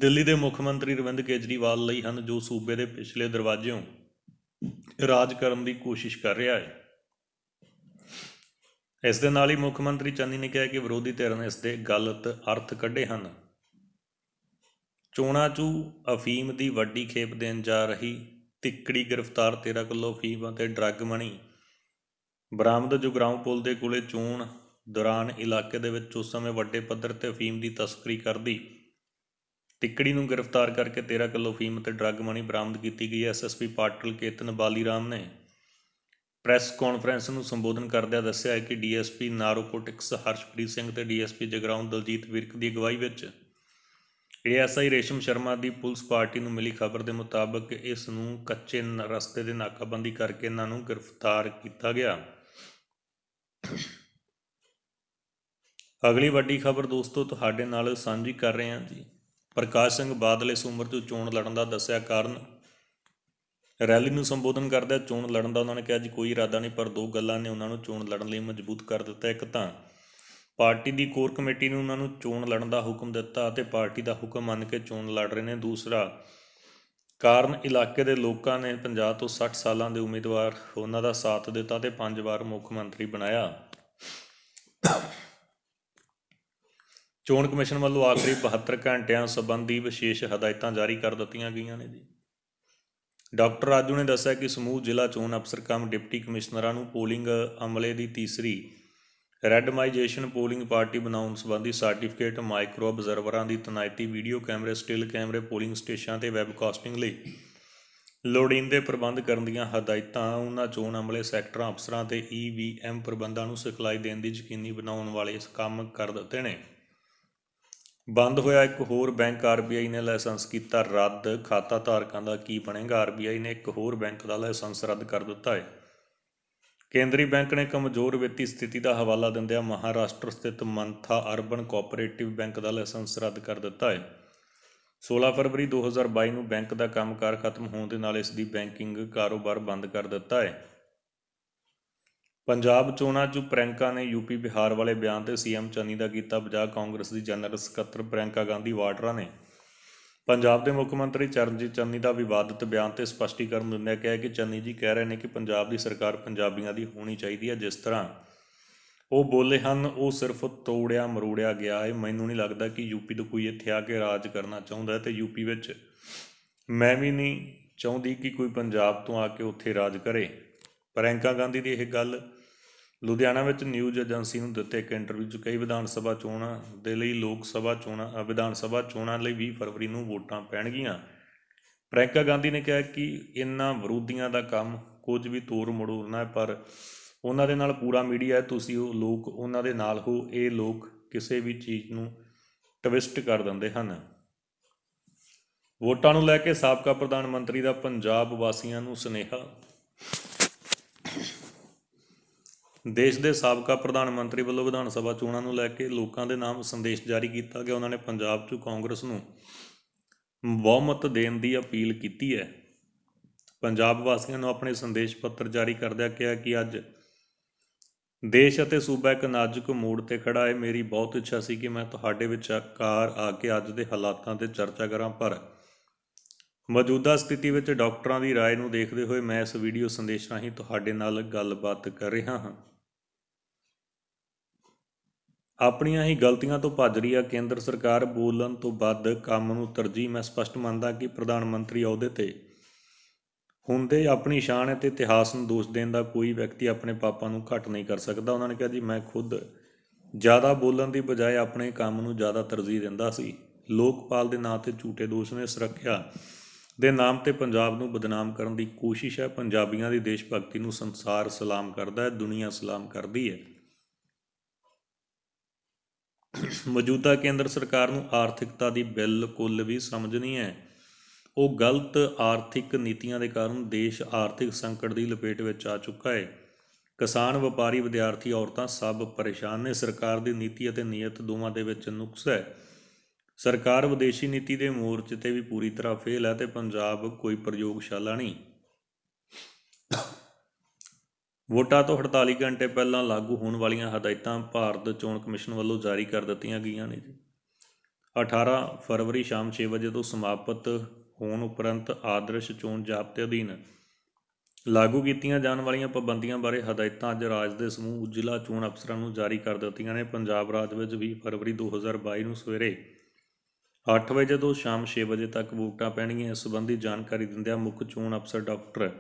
ਦਿੱਲੀ ਦੇ ਮੁੱਖ ਮੰਤਰੀ ਰਵਿੰਦ ਕੇਜਰੀਵਾਲ ਲਈ ਹਨ ਜੋ ਸੂਬੇ ਦੇ ਪਿਛਲੇ ਦਰਵਾਜ਼ਿਆਂ ਰਾਜ ਕਰਨ ਦੀ ਕੋਸ਼ਿਸ਼ ਕਰ ਰਿਹਾ ਹੈ ਇਸ ਦੇ ਨਾਲ ਹੀ ਮੁੱਖ ਮੰਤਰੀ ਚੰਨੀ ਨੇ ਕਿਹਾ ਕਿ ਵਿਰੋਧੀ ਧਿਰ ਨੇ ਇਸ ਦੇ ਗਲਤ ਅਰਥ ਕੱਢੇ ਹਨ ਚੂ ਅਫੀਮ ਦੀ ਵੱਡੀ ਖੇਪ ਦੇਣ ਜਾ ਰਹੀ ਤਿੱਕੜੀ ਗ੍ਰਿਫਤਾਰ 13 ਕਿਲੋ ਅਫੀਮ ਅਤੇ ਡਰੱਗ ਮਣੀ ਬਰਾਮਦ ਜੁਗਰਾਉਂ ਪੁਲ ਦੇ ਕੋਲੇ ਚੋਣ ਦੌਰਾਨ ਇਲਾਕੇ ਦੇ ਵਿੱਚ ਉਸ ਸਮੇਂ ਵੱਡੇ ਪੱਧਰ ਤੇ ਅਫੀਮ ਦੀ ਤਸਕਰੀ ਕਰਦੀ ਟਿੱਕੜੀ ਨੂੰ ਗ੍ਰਿਫਤਾਰ ਕਰਕੇ 13 ਕਿਲੋ ਅਫੀਮ ਅਤੇ ਡਰੱਗ ਮਣੀ ਬਰਾਮਦ ਕੀਤੀ ਗਈ ਐਸਐਸਪੀ ਪਾਟਲ ਕੇਤਨ ਬਾਲੀਰਾਮ ਨੇ ਪ੍ਰੈਸ ਕਾਨਫਰੰਸ ਨੂੰ ਸੰਬੋਧਨ ਕਰਦਿਆਂ ਦੱਸਿਆ ਕਿ ਡੀਐਸਪੀ ਨਾਰੋਕੋਟਿਕਸ ਹਰਸ਼ਪ੍ਰੀਤ ਸਿੰਘ ਤੇ ਡੀਐਸਪੀ ਜਗਰਾਉਂ ਦਲਜੀਤ ਵਿਰਕ ਦੀ ਅਗਵਾਈ ਵਿੱਚ ਏਐਸਆਈ ਰੇਸ਼ਮ ਸ਼ਰਮਾ ਦੀ ਪੁਲਿਸ ਪਾਰਟੀ ਨੂੰ ਮਿਲੀ ਖਬਰ ਦੇ ਮੁਤਾਬਕ ਇਸ ਨੂੰ ਕੱਚੇ ਰਸਤੇ ਦੇ ਨਾਕਾਬੰਦੀ ਕਰਕੇ ਇਹਨਾਂ ਨੂੰ ਗ੍ਰਿਫਤਾਰ ਕੀਤਾ ਗਿਆ ਅਗਲੀ ਵੱਡੀ ਖਬਰ ਦੋਸਤੋ ਤੁਹਾਡੇ ਨਾਲ ਸਾਂਝੀ ਕਰ ਰਹੇ ਹਾਂ ਜੀ ਪ੍ਰਕਾਸ਼ ਸਿੰਘ ਬਾਦਲ ਇਸ ਉਮਰ ਤੋਂ ਚੋਣ ਲੜਨ ਦਾ ਦੱਸਿਆ ਕਾਰਨ ਰੈਲੀ ਨੂੰ ਸੰਬੋਧਨ ਕਰਦਿਆਂ ਚੋਣ ਲੜਨ ਦਾ ਉਹਨਾਂ ਨੇ ਕਿਹਾ ਜੀ ਕੋਈ ਇਰਾਦਾ ਨਹੀਂ ਪਰ ਦੋ ਗੱਲਾਂ ਨੇ ਉਹਨਾਂ ਨੂੰ ਚੋਣ ਲੜਨ ਲਈ ਮਜਬੂਤ ਕਰ ਦਿੱਤਾ ਇੱਕ ਤਾਂ ਪਾਰਟੀ ਦੀ ਕੋਰ ਕਮੇਟੀ ਨੇ ਉਹਨਾਂ ਨੂੰ ਚੋਣ ਲੜਨ ਦਾ ਹੁਕਮ ਦਿੱਤਾ ਅਤੇ ਪਾਰਟੀ ਦਾ ਹੁਕਮ ਮੰਨ ਕੇ ਚੋਣ ਲੜ ਰਹੇ ਨੇ ਦੂਸਰਾ ਕਾਰਨ ਇਲਾਕੇ ਦੇ ਲੋਕਾਂ ਨੇ 50 ਤੋਂ 60 ਸਾਲਾਂ ਦੇ ਉਮੀਦਵਾਰ ਉਹਨਾਂ ਦਾ ਸਾਥ ਦਿੱਤਾ ਤੇ ਪੰਜ ਵਾਰ ਮੁੱਖ ਮੰਤਰੀ ਬਣਾਇਆ ਚੋਣ ਕਮਿਸ਼ਨ ਵੱਲੋਂ ਆਖਰੀ 72 ਘੰਟਿਆਂ ਸੰਬੰਧੀ ਵਿਸ਼ੇਸ਼ ਹਦਾਇਤਾਂ ਜਾਰੀ ਕਰ ਦਿੱਤੀਆਂ ਗਈਆਂ ਨੇ ਜੀ ਡਾਕਟਰ ਰਾਜੂ ਨੇ ਦੱਸਿਆ ਕਿ ਸਮੂਹ ਜ਼ਿਲ੍ਹਾ ਚੋਣ ਅਫਸਰ ਕਮ ਡਿਪਟੀ ਕਮਿਸ਼ਨਰਾਂ ਨੂੰ ਪੋਲਿੰਗ ਅਮਲੇ ਦੀ ਤੀਸਰੀ ਰੈਂਡਮਾਈਜੇਸ਼ਨ ਪੋਲਿੰਗ ਪਾਰਟੀ ਬਣਾਉਣ ਸੰਬੰਧੀ ਸਰਟੀਫਿਕੇਟ ਮਾਈਕਰੋ ਅਬਜ਼ਰਵਰਾਂ ਦੀ ਤਨਾਇਤੀ ਵੀਡੀਓ ਕੈਮਰੇ ਸਟਿਲ ਕੈਮਰੇ ਪੋਲਿੰਗ ਸਟੇਸ਼ਨਾਂ ਤੇ ਵੈਬਕਾਸਟਿੰਗ ਲਈ ਲੋੜੀਂਦੇ ਪ੍ਰਬੰਧ ਕਰਨ ਦੀਆਂ ਹਦਾਇਤਾਂ ਉਹਨਾਂ ਚੋਣ ਅਮਲੇ ਸੈਕਟਰ ਅਫਸਰਾਂ ਤੇ ਈਵੀਐਮ e ਪ੍ਰਬੰਧਾਂ ਨੂੰ ਸਿਖਲਾਈ ਦੇਣ ਦੀ ਯਕੀਨੀ ਬਣਾਉਣ ਵਾਲੇ ਇਸ ਕੰਮ ਕਰ ਦਿੱਤੇ ਨੇ ਬੰਦ ਹੋਇਆ ਇੱਕ ਹੋਰ ਬੈਂਕ ਆਰਬੀਆਈ ਨੇ ਲਾਇਸੈਂਸ ਕੀਤਾ ਰੱਦ ਖਾਤਾ ਧਾਰਕਾਂ ਦਾ ਕੀ ਬਣੇਗਾ ਆਰਬੀਆਈ ਨੇ ਇੱਕ ਹੋਰ ਬੈਂਕ ਦਾ ਲਾਇਸੈਂਸ ਰੱਦ ਕਰ ਦਿੱਤਾ ਹੈ ਕੇਂਦਰੀ ਬੈਂਕ ਨੇ ਕਮਜ਼ੋਰ ਵਿੱਤੀ ਸਥਿਤੀ ਦਾ ਹਵਾਲਾ ਦਿੰਦਿਆਂ ਮਹਾਰਾਸ਼ਟਰ ਸਥਿਤ ਮੰਥਾ ਅਰਬਨ ਕੋਆਪਰੇਟਿਵ ਬੈਂਕ ਦਾ ਲਾਇਸੈਂਸ ਰੱਦ ਕਰ ਦਿੱਤਾ ਹੈ 16 ਫਰਵਰੀ 2022 ਨੂੰ ਬੈਂਕ ਦਾ ਕੰਮਕਾਰ ਖਤਮ ਹੋਣ ਦੇ ਨਾਲ ਇਸ ਦੀ ਬੈਂਕਿੰਗ ਕਾਰੋਬਾਰ ਬੰਦ ਕਰ ਦਿੱਤਾ ਹੈ ਪੰਜਾਬ ਚੋਣਾਂ 'ਚ ਪ੍ਰਿੰਕਾ ਨੇ ਯੂਪੀ ਬਿਹਾਰ ਵਾਲੇ ਬਿਆਨ ਤੇ ਸੀਐਮ ਚੰਨੀ ਦਾ ਕੀਤਾ ਬਜਾ ਕਾਂਗਰਸ ਦੀ ਜਨਰਲ ਸਕੱਤਰ ਪ੍ਰਿੰਕਾ ਗਾਂਧੀ ਵਾਟਰਾ ਨੇ ਪੰਜਾਬ ਦੇ ਮੁੱਖ ਮੰਤਰੀ ਚਰਨਜੀਤ ਚੰਨੀ ਦਾ ਵਿਵਾਦਤ ਬਿਆਨ ਤੇ ਸਪਸ਼ਟੀਕਰਨ ਦਿੰਦਿਆਂ ਕਿਹਾ ਕਿ ਚੰਨੀ ਜੀ ਕਹਿ ਰਹੇ ਨੇ ਕਿ ਪੰਜਾਬ ਦੀ ਸਰਕਾਰ ਪੰਜਾਬੀਆਂ ਦੀ ਹੋਣੀ ਚਾਹੀਦੀ ਹੈ ਜਿਸ ਤਰ੍ਹਾਂ ਉਹ ਬੋਲੇ ਹਨ ਉਹ ਸਿਰਫ ਤੋੜਿਆ ਮਰੋੜਿਆ ਗਿਆ ਹੈ ਮੈਨੂੰ ਨਹੀਂ ਲੱਗਦਾ ਕਿ ਯੂਪੀ ਤੋਂ ਕੋਈ ਇੱਥੇ ਆ ਕੇ ਰਾਜ ਕਰਨਾ ਚਾਹੁੰਦਾ ਤੇ ਯੂਪੀ ਵਿੱਚ ਮੈਂ ਵੀ ਨਹੀਂ ਚਾਹੁੰਦੀ ਕਿ ਕੋਈ ਪੰਜਾਬ ਤੋਂ ਆ ਕੇ ਉੱਥੇ ਰਾਜ ਕਰੇ ਪ੍ਰਿੰਕਾ ਗਾਂਧੀ ਦੀ ਇਹ ਗੱਲ ਲੁਧਿਆਣਾ ਵਿੱਚ ਨਿਊਜ਼ ਏਜੰਸੀ ਨੂੰ ਦਿੱਤੇ ਇੱਕ ਇੰਟਰਵਿਊ 'ਚ ਕਈ ਵਿਧਾਨ ਸਭਾ ਚੋਣਾਂ ਦੇ ਲਈ ਲੋਕ ਸਭਾ ਚੋਣਾਂ ਵਿਧਾਨ ਸਭਾ ਚੋਣਾਂ ਲਈ 20 ਫਰਵਰੀ ਨੂੰ ਵੋਟਾਂ ਪੈਣਗੀਆਂ ਪ੍ਰਿੰਕਾ ਗਾਂਧੀ ਨੇ ਕਿਹਾ ਕਿ ਇੰਨਾ ਵਿਰੋਧੀਆਂ ਦਾ ਕੰਮ ਕੁਝ ਵੀ ਤੋਰ ਮੜੋੜਨਾ ਪਰ ਉਹਨਾਂ ਦੇ ਨਾਲ ਪੂਰਾ ਮੀਡੀਆ ਹੈ ਤੁਸੀਂ ਉਹ ਲੋਕ ਉਹਨਾਂ ਦੇ ਨਾਲ ਹੋ ਇਹ ਲੋਕ ਕਿਸੇ ਵੀ ਚੀਜ਼ ਨੂੰ ਟਵਿਸਟ ਕਰ ਦਿੰਦੇ ਹਨ ਵੋਟਾਂ ਨੂੰ ਲੈ ਕੇ ਸਾਬਕਾ ਪ੍ਰਧਾਨ ਮੰਤਰੀ ਦਾ ਪੰਜਾਬ ਵਾਸੀਆਂ ਨੂੰ ਸੁਨੇਹਾ ਦੇਸ਼ ਦੇ ਸਾਬਕਾ ਪ੍ਰਧਾਨ ਮੰਤਰੀ ਵੱਲੋਂ ਵਿਧਾਨ ਸਭਾ ਚੋਣਾਂ ਨੂੰ ਲੈ ਕੇ ਲੋਕਾਂ ਦੇ ਨਾਮ ਸੰਦੇਸ਼ ਜਾਰੀ ਕੀਤਾ ਗਿਆ ਉਹਨਾਂ ਨੇ ਪੰਜਾਬ 'ਚ ਕਾਂਗਰਸ ਨੂੰ ਬਹੁਮਤ ਦੇਣ ਦੀ ਅਪੀਲ ਕੀਤੀ ਹੈ ਪੰਜਾਬ ਵਾਸੀਆਂ ਨੂੰ ਆਪਣੇ ਸੰਦੇਸ਼ ਪੱਤਰ ਜਾਰੀ ਕਰਦਿਆਂ ਕਿਹਾ ਕਿ ਅੱਜ ਦੇਸ਼ ਅਤੇ ਸੂਬਾ ਇੱਕ ਨਾਜ਼ੁਕ ਮੋੜ ਤੇ ਖੜਾ ਹੈ ਮੇਰੀ ਬਹੁਤ ਇੱਛਾ ਸੀ ਕਿ ਮੈਂ ਤੁਹਾਡੇ ਆਕਾਰ ਆ ਕੇ ਅੱਜ ਦੇ ਹਾਲਾਤਾਂ ਤੇ ਚਰਚਾ ਕਰਾਂ ਪਰ ਮੌਜੂਦਾ ਸਥਿਤੀ ਵਿੱਚ ਡਾਕਟਰਾਂ ਦੀ رائے ਨੂੰ ਦੇਖਦੇ ਹੋਏ ਮੈਂ ਇਸ ਵੀਡੀਓ ਸੰਦੇਸ਼ ਰਾਹੀਂ ਤੁਹਾਡੇ ਨਾਲ ਗੱਲਬਾਤ ਕਰ ਰਿਹਾ ਹਾਂ ਆਪਣੀਆਂ ਹੀ ਗਲਤੀਆਂ ਤੋਂ ਭੱਜ ਰਹੀ ਆ ਕੇਂਦਰ ਸਰਕਾਰ ਬੋਲਣ ਤੋਂ ਵੱਧ ਕੰਮ ਨੂੰ ਤਰਜੀਹ ਮੈਂ ਸਪਸ਼ਟ ਮੰਨਦਾ ਕਿ ਪ੍ਰਧਾਨ ਮੰਤਰੀ ਅਹੁਦੇ ਤੇ ਹੁੰਦੇ ਆਪਣੀ ਸ਼ਾਨ ਅਤੇ ਇਤਿਹਾਸ ਨੂੰ ਦੋਸ਼ ਦੇਣ ਦਾ ਕੋਈ ਵਿਅਕਤੀ ਆਪਣੇ ਪਾਪਾਂ ਨੂੰ ਘਟ ਨਹੀਂ ਕਰ ਸਕਦਾ ਉਹਨਾਂ ਨੇ ਕਿਹਾ ਜੀ ਮੈਂ ਖੁਦ ਜ਼ਿਆਦਾ ਬੋਲਣ ਦੀ ਬਜਾਏ ਆਪਣੇ ਕੰਮ ਨੂੰ ਜ਼ਿਆਦਾ ਤਰਜੀਹ ਦਿੰਦਾ ਸੀ ਲੋਕਪਾਲ ਦੇ ਨਾਂ ਤੇ ਝੂਠੇ ਦੋਸ਼ ਨੇ ਸੁਰੱਖਿਆ ਦੇ ਨਾਮ ਤੇ ਪੰਜਾਬ ਨੂੰ ਬਦਨਾਮ ਕਰਨ ਦੀ ਕੋਸ਼ਿਸ਼ ਹੈ ਪੰਜਾਬੀਆਂ ਦੀ ਦੇਸ਼ ਭਗਤੀ ਨੂੰ ਸੰਸਾਰ ਸਲਾਮ ਕਰਦਾ ਹੈ ਦੁਨੀਆ ਸਲਾਮ ਕਰਦੀ ਹੈ ਮੌਜੂਦਾ ਕੇਂਦਰ ਸਰਕਾਰ ਨੂੰ ਆਰਥਿਕਤਾ ਦੀ ਬਿਲਕੁਲ ਵੀ ਸਮਝ ਨਹੀਂ ਹੈ ਉਹ ਗਲਤ ਆਰਥਿਕ ਨੀਤੀਆਂ ਦੇ ਕਾਰਨ ਦੇਸ਼ ਆਰਥਿਕ ਸੰਕਟ ਦੀ ਲਪੇਟ ਵਿੱਚ ਆ ਚੁੱਕਾ ਹੈ ਕਿਸਾਨ ਵਪਾਰੀ ਵਿਦਿਆਰਥੀ ਔਰਤਾਂ ਸਭ ਪਰੇਸ਼ਾਨ ਨੇ ਸਰਕਾਰ ਦੀ ਨੀਤੀ ਅਤੇ ਨੀਅਤ ਦੋਵਾਂ ਦੇ ਵਿੱਚ ਨੁਕਸ ਹੈ ਸਰਕਾਰ ਵਿਦੇਸ਼ੀ ਨੀਤੀ ਦੇ ਮੋਰਚੇ ਤੇ ਵੀ ਪੂਰੀ ਤਰ੍ਹਾਂ ਫੇਲ ਹੈ ਤੇ ਪੰਜਾਬ ਕੋਈ ਪ੍ਰਯੋਗਸ਼ਾਲਾ ਨਹੀਂ ਵੋਟਾਂ ਤੋਂ 48 ਘੰਟੇ ਪਹਿਲਾਂ ਲਾਗੂ ਹੋਣ ਵਾਲੀਆਂ ਹਦਾਇਤਾਂ ਭਾਰਤ ਚੋਣ ਕਮਿਸ਼ਨ ਵੱਲੋਂ ਜਾਰੀ ਕਰ ਦਿੱਤੀਆਂ ਗਈਆਂ ਨੇ ਜੀ 18 ਫਰਵਰੀ ਸ਼ਾਮ 6 ਵਜੇ ਤੋਂ ਸਮਾਪਤ ਹੋਣ ਉਪਰੰਤ ਆਦਰਸ਼ ਚੋਣ ਜਾਬਤੇ ਅਧੀਨ ਲਾਗੂ ਕੀਤੀਆਂ ਜਾਣ ਵਾਲੀਆਂ ਪਾਬੰਦੀਆਂ ਬਾਰੇ ਹਦਾਇਤਾਂ ਅੱਜ ਰਾਜ ਦੇ ਸਮੂਹ ਜ਼ਿਲ੍ਹਾ ਚੋਣ ਅਫਸਰਾਂ ਨੂੰ ਜਾਰੀ ਕਰ ਦਿੱਤੀਆਂ ਨੇ ਪੰਜਾਬ ਰਾਜ ਵਿੱਚ 20 ਫਰਵਰੀ 2022 ਨੂੰ ਸਵੇਰੇ 8 ਵਜੇ ਤੋਂ ਸ਼ਾਮ 6 ਵਜੇ ਤੱਕ ਵੋਟਾਂ ਪੈਣਗੀਆਂ ਇਸ ਸੰਬੰਧੀ ਜਾਣਕਾਰੀ ਦਿੰਦਿਆਂ ਮੁੱਖ ਚੋਣ ਅਫਸਰ ਡਾਕਟਰ